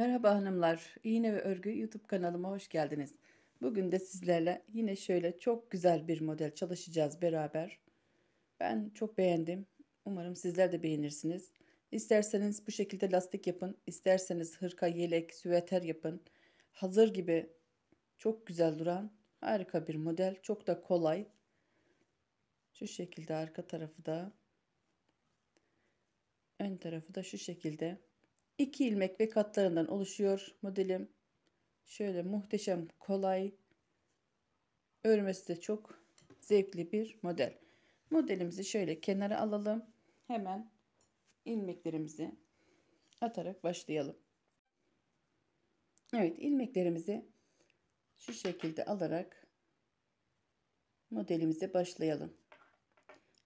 Merhaba hanımlar, iğne ve örgü YouTube kanalıma hoş geldiniz. Bugün de sizlerle yine şöyle çok güzel bir model çalışacağız beraber. Ben çok beğendim. Umarım sizler de beğenirsiniz. İsterseniz bu şekilde lastik yapın, isterseniz hırka, yelek, süveter yapın. Hazır gibi çok güzel duran harika bir model. Çok da kolay. Şu şekilde arka tarafı da ön tarafı da şu şekilde. 2 ilmek ve katlarından oluşuyor modelim. Şöyle muhteşem, kolay, örmesi de çok zevkli bir model. Modelimizi şöyle kenara alalım. Hemen ilmeklerimizi atarak başlayalım. Evet, ilmeklerimizi şu şekilde alarak modelimize başlayalım.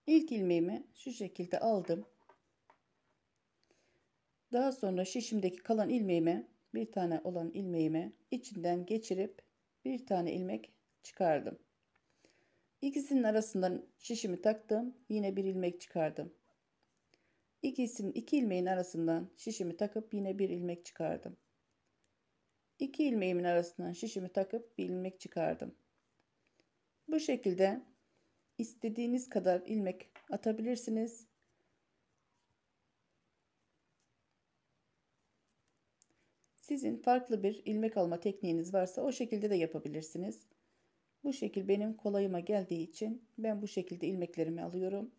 İlk ilmeğimi şu şekilde aldım. Daha sonra şişimdeki kalan ilmeğime bir tane olan ilmeğime içinden geçirip bir tane ilmek çıkardım. İkisinin arasından şişimi taktım. Yine bir ilmek çıkardım. İkisinin iki ilmeğin arasından şişimi takıp yine bir ilmek çıkardım. İki ilmeğimin arasından şişimi takıp bir ilmek çıkardım. Bu şekilde istediğiniz kadar ilmek atabilirsiniz. Sizin farklı bir ilmek alma tekniğiniz varsa o şekilde de yapabilirsiniz. Bu şekil benim kolayıma geldiği için ben bu şekilde ilmeklerimi alıyorum.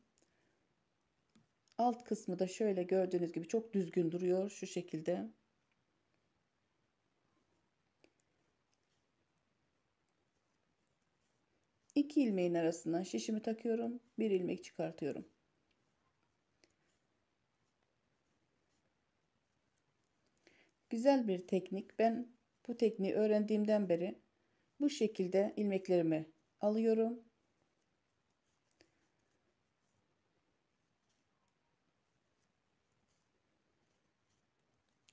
Alt kısmı da şöyle gördüğünüz gibi çok düzgün duruyor şu şekilde. İki ilmeğin arasından şişimi takıyorum. Bir ilmek çıkartıyorum. Güzel bir teknik. Ben bu tekniği öğrendiğimden beri bu şekilde ilmeklerimi alıyorum.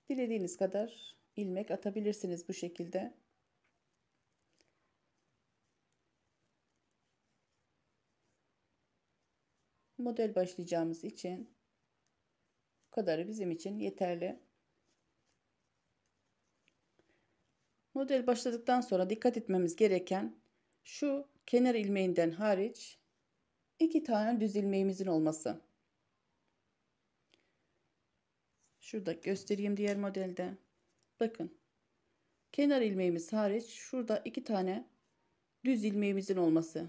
Dilediğiniz kadar ilmek atabilirsiniz bu şekilde. Model başlayacağımız için bu kadarı bizim için yeterli. Model başladıktan sonra dikkat etmemiz gereken şu kenar ilmeğinden hariç iki tane düz ilmeğimizin olması. Şurada göstereyim diğer modelde. Bakın. Kenar ilmeğimiz hariç şurada iki tane düz ilmeğimizin olması.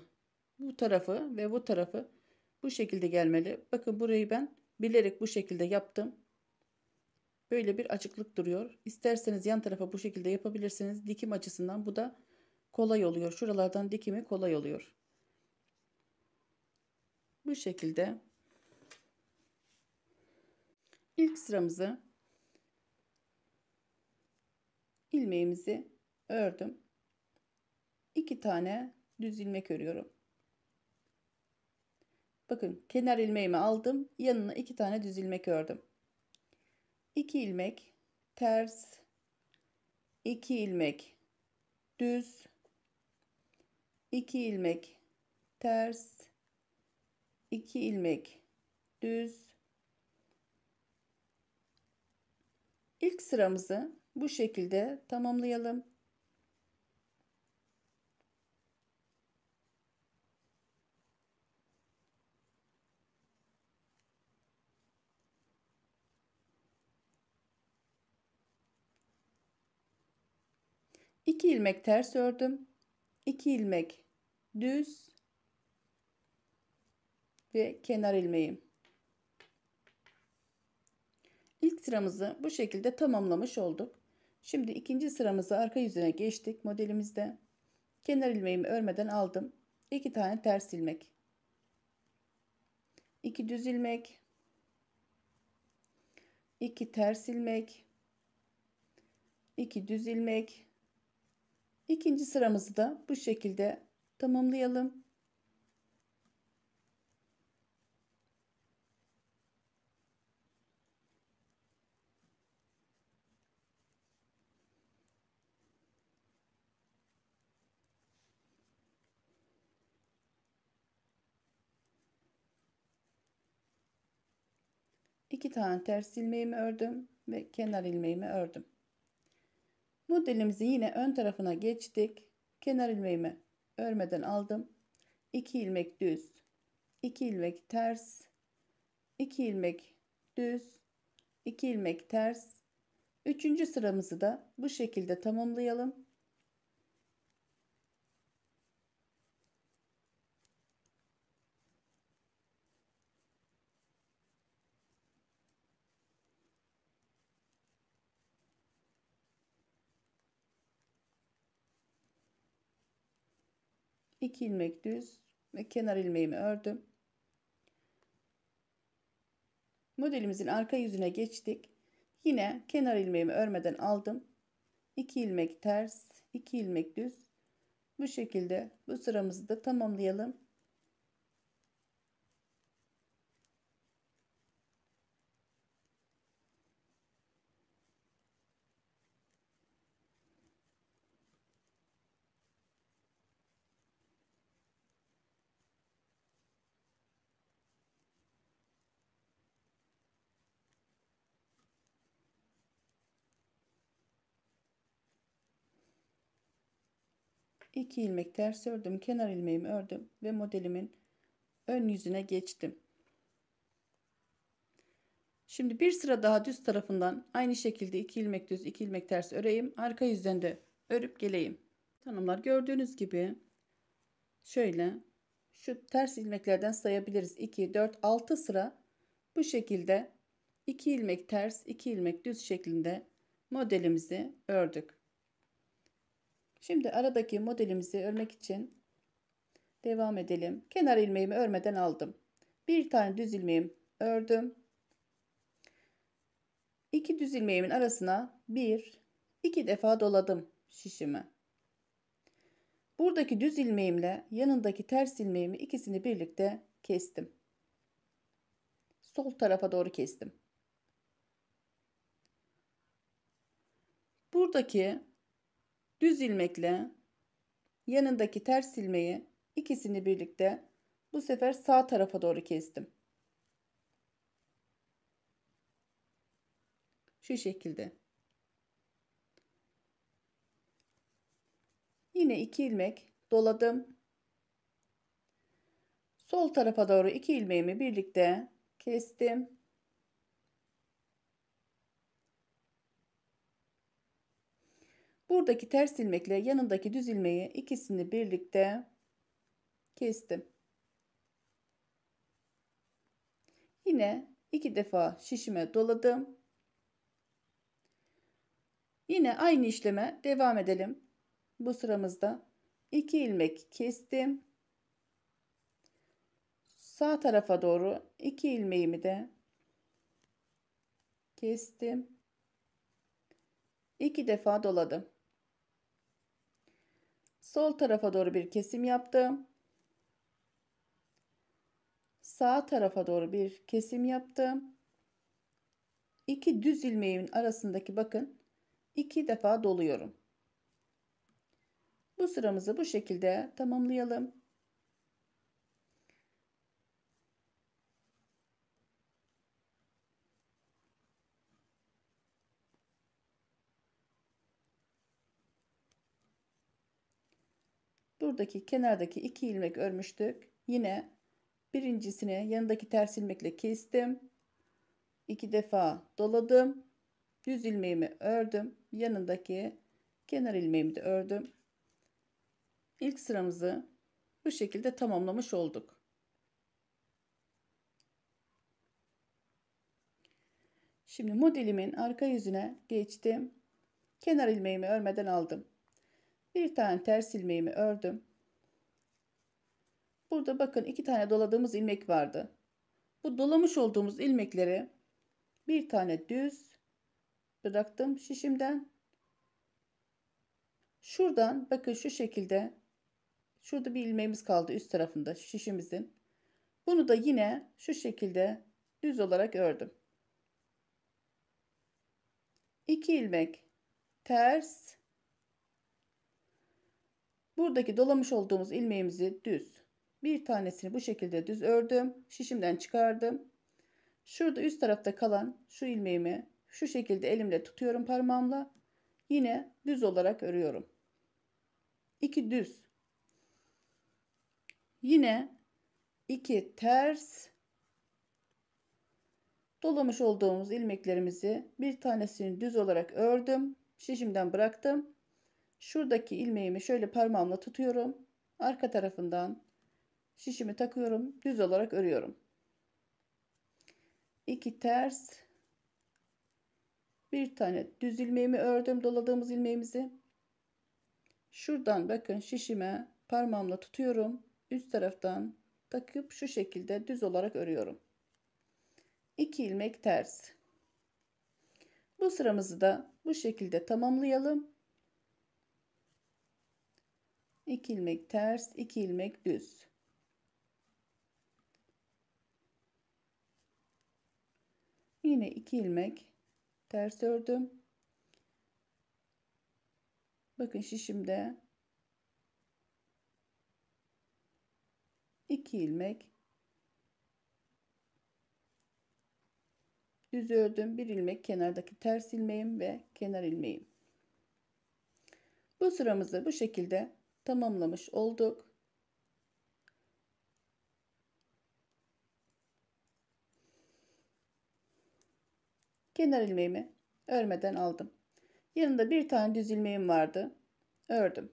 Bu tarafı ve bu tarafı bu şekilde gelmeli. Bakın burayı ben bilerek bu şekilde yaptım böyle bir açıklık duruyor. İsterseniz yan tarafa bu şekilde yapabilirsiniz. Dikim açısından bu da kolay oluyor. Şuralardan dikimi kolay oluyor. Bu şekilde ilk sıramızı ilmeğimizi ördüm. 2 tane düz ilmek örüyorum. Bakın kenar ilmeğimi aldım. Yanına iki tane düz ilmek ördüm. 2 ilmek ters 2 ilmek düz 2 ilmek ters 2 ilmek düz ilk sıramızı bu şekilde tamamlayalım 2 ilmek ters ördüm. 2 ilmek düz ve kenar ilmeğim. İlk sıramızı bu şekilde tamamlamış olduk. Şimdi ikinci sıramızı arka yüzüne geçtik modelimizde. Kenar ilmeğimi örmeden aldım. 2 tane ters ilmek. 2 düz ilmek. 2 ters ilmek. 2 düz ilmek. İkinci sıramızı da bu şekilde tamamlayalım. İki tane ters ilmeğimi ördüm ve kenar ilmeğimi ördüm. Bu dilimizi yine ön tarafına geçtik. Kenar ilmeğimi örmeden aldım. 2 ilmek düz, 2 ilmek ters, 2 ilmek düz, 2 ilmek ters. Üçüncü sıramızı da bu şekilde tamamlayalım. 2 ilmek düz ve kenar ilmeğimi ördüm. Modelimizin arka yüzüne geçtik. Yine kenar ilmeğimi örmeden aldım. 2 ilmek ters, 2 ilmek düz. Bu şekilde bu sıramızı da tamamlayalım. 2 ilmek ters ördüm kenar ilmeğimi ördüm ve modelimin ön yüzüne geçtim şimdi bir sıra daha düz tarafından aynı şekilde 2 ilmek düz 2 ilmek ters öreyim arka yüzden de örüp geleyim tanımlar gördüğünüz gibi şöyle şu ters ilmeklerden sayabiliriz 2 4 6 sıra bu şekilde 2 ilmek ters 2 ilmek düz şeklinde modelimizi ördük Şimdi aradaki modelimizi örmek için devam edelim. Kenar ilmeğimi örmeden aldım. Bir tane düz ilmeğim ördüm. İki düz ilmeğimin arasına bir, iki defa doladım şişimi. Buradaki düz ilmeğimle yanındaki ters ilmeğimi ikisini birlikte kestim. Sol tarafa doğru kestim. Buradaki düz ilmekle yanındaki ters ilmeği ikisini birlikte bu sefer sağ tarafa doğru kestim. Şu şekilde. Yine iki ilmek doladım. Sol tarafa doğru iki ilmeğimi birlikte kestim. Buradaki ters ilmekle yanındaki düz ilmeği ikisini birlikte kestim. Yine iki defa şişime doladım. Yine aynı işleme devam edelim. Bu sıramızda 2 ilmek kestim. Sağ tarafa doğru 2 ilmeğimi de kestim. 2 defa doladım. Sol tarafa doğru bir kesim yaptım. Sağ tarafa doğru bir kesim yaptım. İki düz ilmeğimin arasındaki bakın iki defa doluyorum. Bu sıramızı bu şekilde tamamlayalım. Buradaki kenardaki iki ilmek örmüştük. Yine birincisini yanındaki ters ilmekle kestim. İki defa doladım. Düz ilmeğimi ördüm. Yanındaki kenar ilmeğimi de ördüm. İlk sıramızı bu şekilde tamamlamış olduk. Şimdi modelimin arka yüzüne geçtim. Kenar ilmeğimi örmeden aldım. Bir tane ters ilmeğimi ördüm. Burada bakın iki tane doladığımız ilmek vardı. Bu dolamış olduğumuz ilmekleri bir tane düz bıraktım şişimden. Şuradan bakın şu şekilde şurada bir ilmeğimiz kaldı üst tarafında şişimizin. Bunu da yine şu şekilde düz olarak ördüm. 2 ilmek ters Buradaki dolamış olduğumuz ilmeğimizi düz. Bir tanesini bu şekilde düz ördüm. Şişimden çıkardım. Şurada üst tarafta kalan şu ilmeğimi şu şekilde elimle tutuyorum parmağımla. Yine düz olarak örüyorum. İki düz. Yine iki ters. Dolamış olduğumuz ilmeklerimizi bir tanesini düz olarak ördüm. Şişimden bıraktım. Şuradaki ilmeğimi şöyle parmağımla tutuyorum. Arka tarafından şişimi takıyorum. Düz olarak örüyorum. 2 ters bir tane düz ilmeğimi ördüm doladığımız ilmeğimizi şuradan bakın şişime parmağımla tutuyorum üst taraftan takıp şu şekilde düz olarak örüyorum 2 ilmek ters bu sıramızı da bu şekilde tamamlayalım 2 ilmek ters 2 ilmek düz yine 2 ilmek ters ördüm bakın şişimde 2 ilmek düz ördüm bir ilmek kenardaki ters ilmeğim ve kenar ilmeğim bu sıramızı bu şekilde tamamlamış olduk. Kenar ilmeğimi örmeden aldım. Yanında bir tane düz ilmeğim vardı. Ördüm.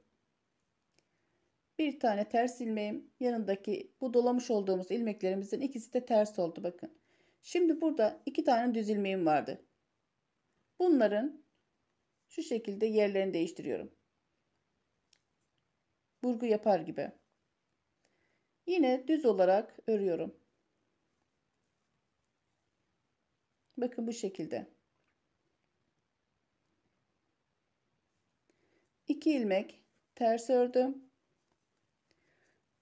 Bir tane ters ilmeğim yanındaki bu dolamış olduğumuz ilmeklerimizin ikisi de ters oldu bakın. Şimdi burada iki tane düz ilmeğim vardı. Bunların şu şekilde yerlerini değiştiriyorum burgu yapar gibi. Yine düz olarak örüyorum. Bakın bu şekilde. 2 ilmek ters ördüm.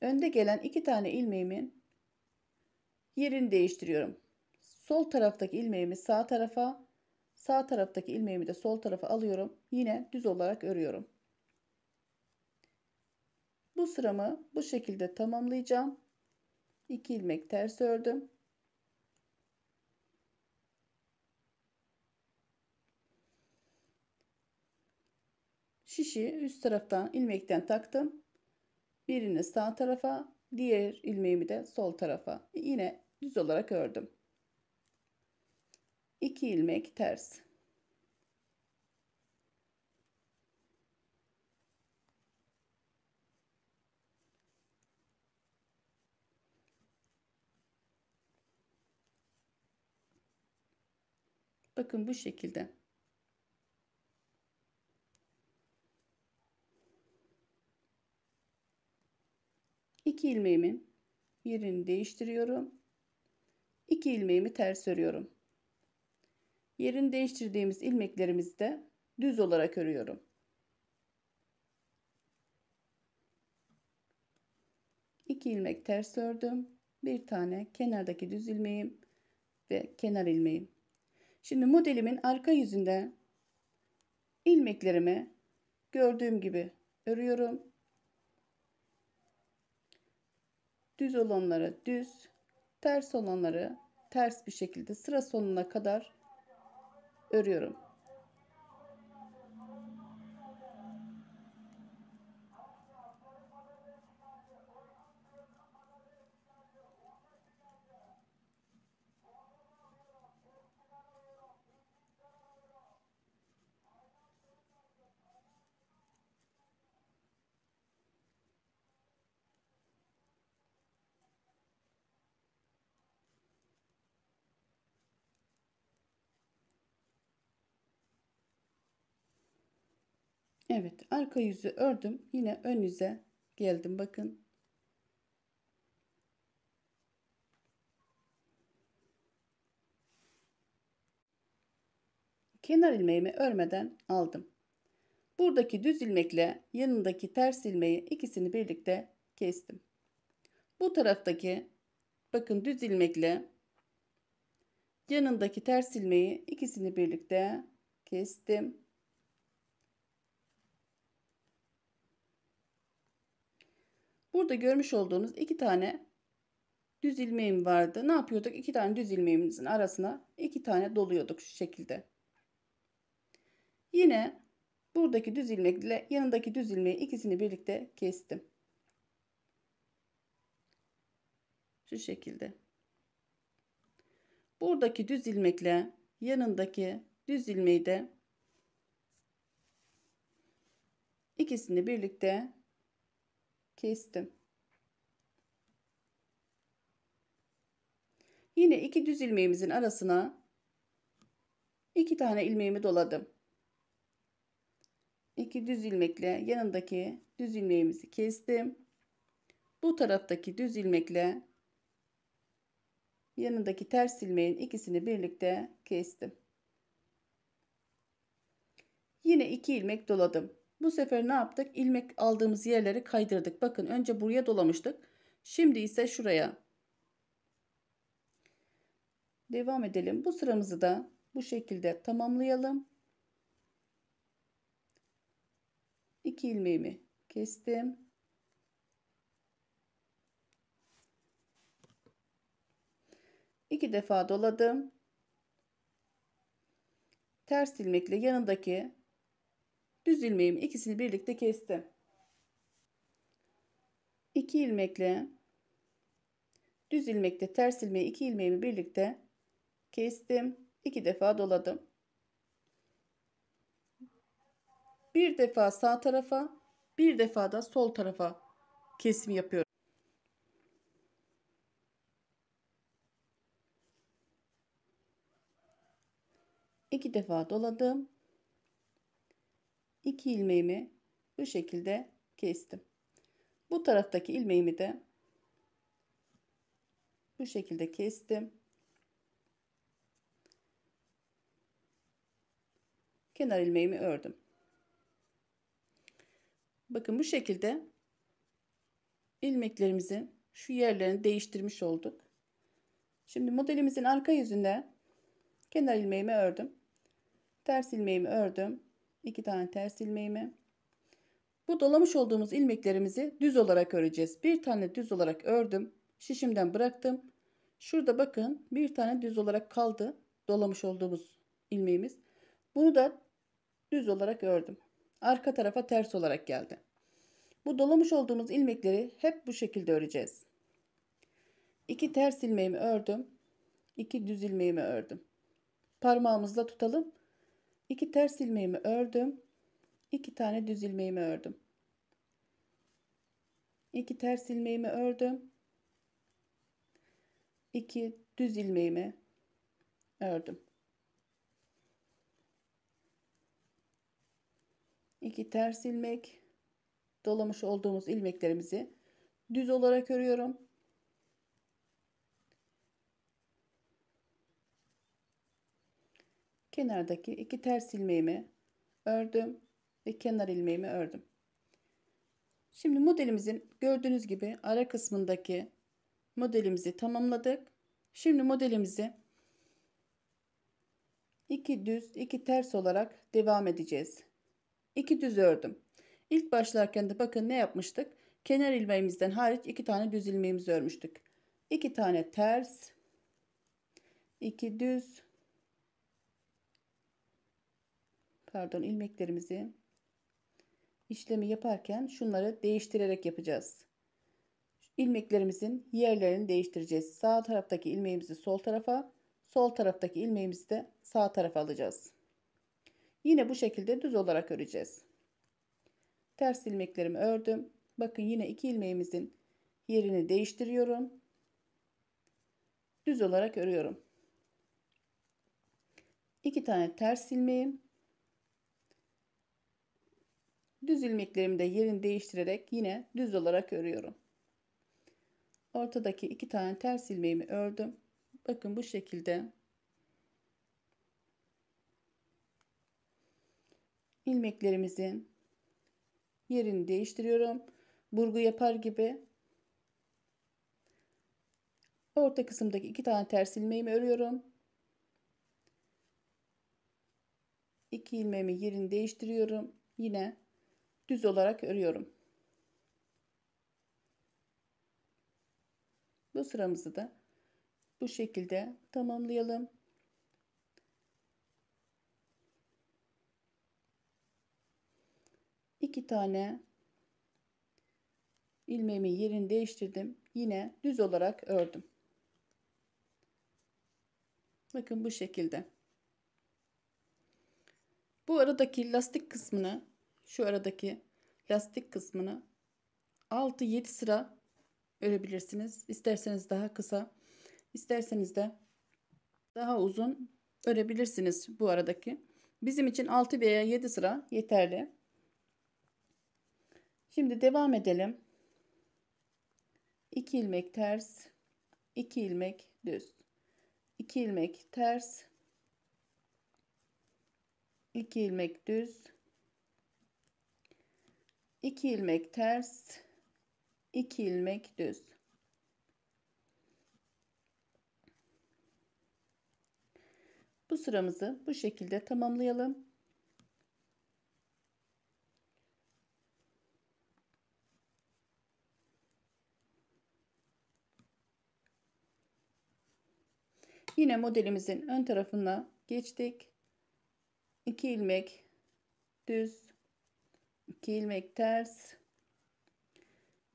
Önde gelen iki tane ilmeğimin yerini değiştiriyorum. Sol taraftaki ilmeğimi sağ tarafa, sağ taraftaki ilmeğimi de sol tarafa alıyorum. Yine düz olarak örüyorum. Bu sıramı bu şekilde tamamlayacağım. 2 ilmek ters ördüm. Şişi üst taraftan ilmekten taktım. Birini sağ tarafa, diğer ilmeğimi de sol tarafa. Yine düz olarak ördüm. 2 ilmek ters. Bakın bu şekilde. İki ilmeğimin yerini değiştiriyorum. İki ilmeğimi ters örüyorum. Yerini değiştirdiğimiz ilmeklerimizi de düz olarak örüyorum. İki ilmek ters ördüm. Bir tane kenardaki düz ilmeğim ve kenar ilmeğim. Şimdi modelimin arka yüzünden ilmeklerimi gördüğüm gibi örüyorum. Düz olanları düz, ters olanları ters bir şekilde sıra sonuna kadar örüyorum. Evet arka yüzü ördüm. Yine ön yüze geldim. Bakın. Kenar ilmeğimi örmeden aldım. Buradaki düz ilmekle yanındaki ters ilmeği ikisini birlikte kestim. Bu taraftaki bakın düz ilmekle yanındaki ters ilmeği ikisini birlikte kestim. Burada görmüş olduğunuz iki tane düz ilmeğim vardı. Ne yapıyorduk? İki tane düz ilmeğimizin arasına iki tane doluyorduk şu şekilde. Yine buradaki düz ilmekle yanındaki düz ilmeği ikisini birlikte kestim. Şu şekilde. Buradaki düz ilmekle yanındaki düz ilmeği de ikisini birlikte kestim. Yine iki düz ilmeğimizin arasına iki tane ilmeğimi doladım. İki düz ilmekle yanındaki düz ilmeğimizi kestim. Bu taraftaki düz ilmekle yanındaki ters ilmeğin ikisini birlikte kestim. Yine iki ilmek doladım. Bu sefer ne yaptık? İlmek aldığımız yerleri kaydırdık. Bakın önce buraya dolamıştık. Şimdi ise şuraya. Devam edelim. Bu sıramızı da bu şekilde tamamlayalım. 2 ilmeğimi kestim. İki defa doladım. Ters ilmekle yanındaki düz ilmeğim ikisini birlikte kestim. 2 ilmekle düz ilmekte ters ilmeği 2 ilmeğimi birlikte kestim. 2 defa doladım. Bir defa sağ tarafa, bir defa da sol tarafa kesim yapıyorum. İki defa doladım 2 ilmeğimi bu şekilde kestim. Bu taraftaki ilmeğimi de bu şekilde kestim. Kenar ilmeğimi ördüm. Bakın bu şekilde ilmeklerimizin şu yerlerini değiştirmiş olduk. Şimdi modelimizin arka yüzünde kenar ilmeğimi ördüm. Ters ilmeğimi ördüm. 2 tane ters ilmeğimi. Bu dolamış olduğumuz ilmeklerimizi düz olarak öreceğiz. Bir tane düz olarak ördüm. Şişimden bıraktım. Şurada bakın bir tane düz olarak kaldı. Dolamış olduğumuz ilmeğimiz. Bunu da düz olarak ördüm. Arka tarafa ters olarak geldi. Bu dolamış olduğumuz ilmekleri hep bu şekilde öreceğiz. 2 ters ilmeğimi ördüm. 2 düz ilmeğimi ördüm. Parmağımızla tutalım. 2 ters ilmeğimi ördüm. 2 tane düz ilmeğimi ördüm. 2 ters ilmeğimi ördüm. 2 düz ilmeğimi ördüm. 2 ters ilmek dolamış olduğumuz ilmeklerimizi düz olarak örüyorum. kenardaki iki ters ilmeğimi ördüm ve kenar ilmeğimi ördüm. Şimdi modelimizin gördüğünüz gibi ara kısmındaki modelimizi tamamladık. Şimdi modelimizi iki düz iki ters olarak devam edeceğiz. İki düz ördüm. İlk başlarken de bakın ne yapmıştık? Kenar ilmeğimizden hariç iki tane düz ilmeğimizi örmüştük. İki tane ters, iki düz, pardon ilmeklerimizi işlemi yaparken şunları değiştirerek yapacağız. İlmeklerimizin yerlerini değiştireceğiz. Sağ taraftaki ilmeğimizi sol tarafa, sol taraftaki ilmeğimizi de sağ tarafa alacağız. Yine bu şekilde düz olarak öreceğiz. Ters ilmeklerimi ördüm. Bakın yine iki ilmeğimizin yerini değiştiriyorum. Düz olarak örüyorum. İki tane ters ilmeğim Düz ilmeklerimi de yerini değiştirerek yine düz olarak örüyorum. Ortadaki iki tane ters ilmeğimi ördüm. Bakın bu şekilde ilmeklerimizin yerini değiştiriyorum. Burgu yapar gibi orta kısımdaki iki tane ters ilmeğimi örüyorum. İki ilmeğimi yerini değiştiriyorum. Yine düz olarak örüyorum. Bu sıramızı da bu şekilde tamamlayalım. İki tane ilmeğimin yerini değiştirdim. Yine düz olarak ördüm. Bakın bu şekilde. Bu aradaki lastik kısmını şu aradaki lastik kısmını 6-7 sıra örebilirsiniz. İsterseniz daha kısa, isterseniz de daha uzun örebilirsiniz bu aradaki. Bizim için 6 veya 7 sıra yeterli. Şimdi devam edelim. 2 ilmek ters, 2 ilmek düz. 2 ilmek ters, 2 ilmek düz, 2 ilmek ters 2 ilmek düz bu sıramızı bu şekilde tamamlayalım yine modelimizin ön tarafına geçtik 2 ilmek düz 2 ilmek ters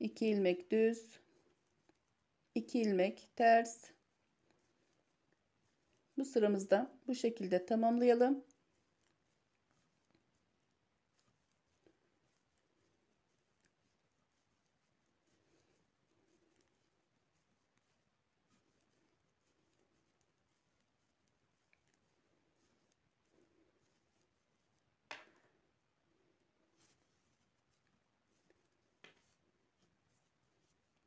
2 ilmek düz 2 ilmek ters bu sıramızda bu şekilde tamamlayalım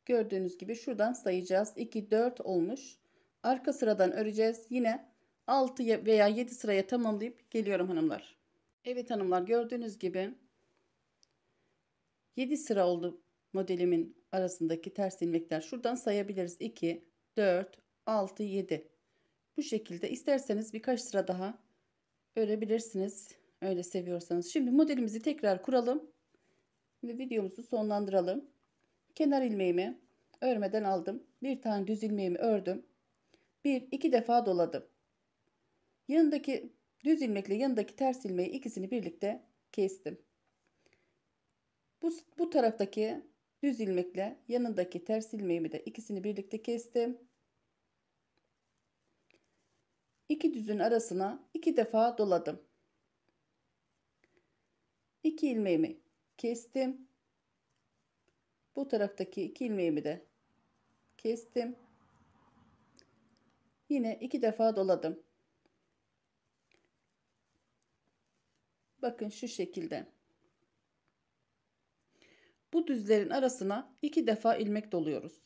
Gördüğünüz gibi şuradan sayacağız. 2, 4 olmuş. Arka sıradan öreceğiz. Yine 6 veya 7 sıraya tamamlayıp geliyorum hanımlar. Evet hanımlar gördüğünüz gibi 7 sıra oldu modelimin arasındaki ters ilmekler. Şuradan sayabiliriz. 2, 4, 6, 7. Bu şekilde isterseniz birkaç sıra daha örebilirsiniz. Öyle seviyorsanız. Şimdi modelimizi tekrar kuralım. Ve videomuzu sonlandıralım. Kenar ilmeğimi örmeden aldım. Bir tane düz ilmeğimi ördüm. Bir, iki defa doladım. Yanındaki düz ilmekle yanındaki ters ilmeği ikisini birlikte kestim. Bu, bu taraftaki düz ilmekle yanındaki ters ilmeğimi de ikisini birlikte kestim. İki düzün arasına iki defa doladım. İki ilmeğimi kestim. Bu taraftaki iki ilmeğimi de kestim. Yine iki defa doladım. Bakın şu şekilde. Bu düzlerin arasına iki defa ilmek doluyoruz.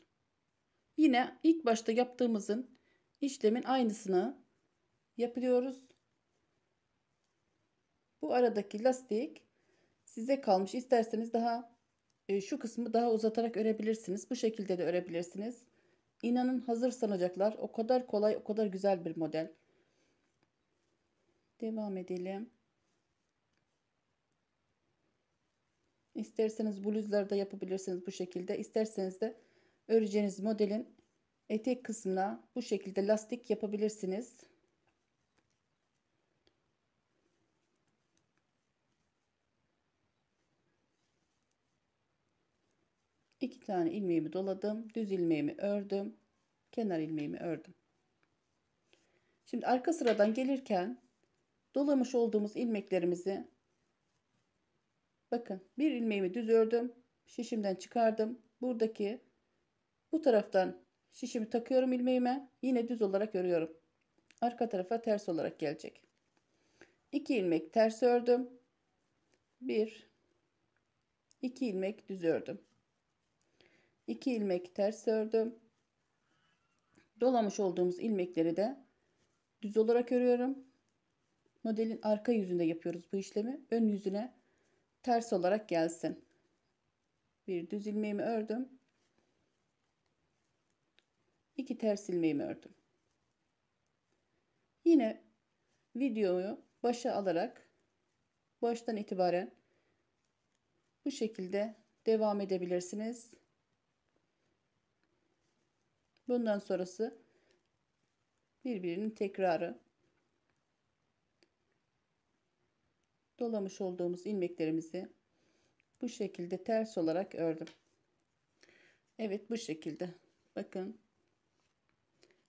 Yine ilk başta yaptığımızın işlemin aynısını yapıyoruz. Bu aradaki lastik size kalmış. İsterseniz daha e, şu kısmı daha uzatarak örebilirsiniz. Bu şekilde de örebilirsiniz. İnanın hazır sanacaklar. O kadar kolay, o kadar güzel bir model. Devam edelim. İsterseniz bluzları da yapabilirsiniz bu şekilde. İsterseniz de öreceğiniz modelin etek kısmına bu şekilde lastik yapabilirsiniz. iki tane ilmeğimi doladım düz ilmeğimi ördüm kenar ilmeğimi ördüm şimdi arka sıradan gelirken dolamış olduğumuz ilmeklerimizi bakın bir ilmeğimi düz ördüm şişimden çıkardım buradaki bu taraftan şişimi takıyorum ilmeğime yine düz olarak örüyorum arka tarafa ters olarak gelecek 2 ilmek ters ördüm 1 2 ilmek düz ördüm 2 ilmek ters ördüm. Dolamış olduğumuz ilmekleri de düz olarak örüyorum. Modelin arka yüzünde yapıyoruz bu işlemi. Ön yüzüne ters olarak gelsin. Bir düz ilmeğimi ördüm. 2 ters ilmeğimi ördüm. Yine videoyu başa alarak baştan itibaren bu şekilde devam edebilirsiniz. Bundan sonrası birbirinin tekrarı. Dolamış olduğumuz ilmeklerimizi bu şekilde ters olarak ördüm. Evet bu şekilde. Bakın.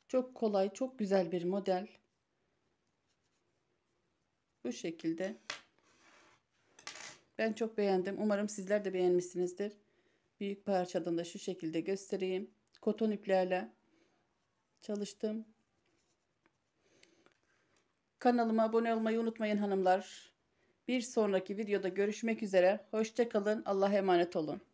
Çok kolay, çok güzel bir model. Bu şekilde. Ben çok beğendim. Umarım sizler de beğenmişsinizdir. Büyük parçadan da şu şekilde göstereyim koton iplerle çalıştım. Kanalıma abone olmayı unutmayın hanımlar. Bir sonraki videoda görüşmek üzere. Hoşça kalın. Allah'a emanet olun.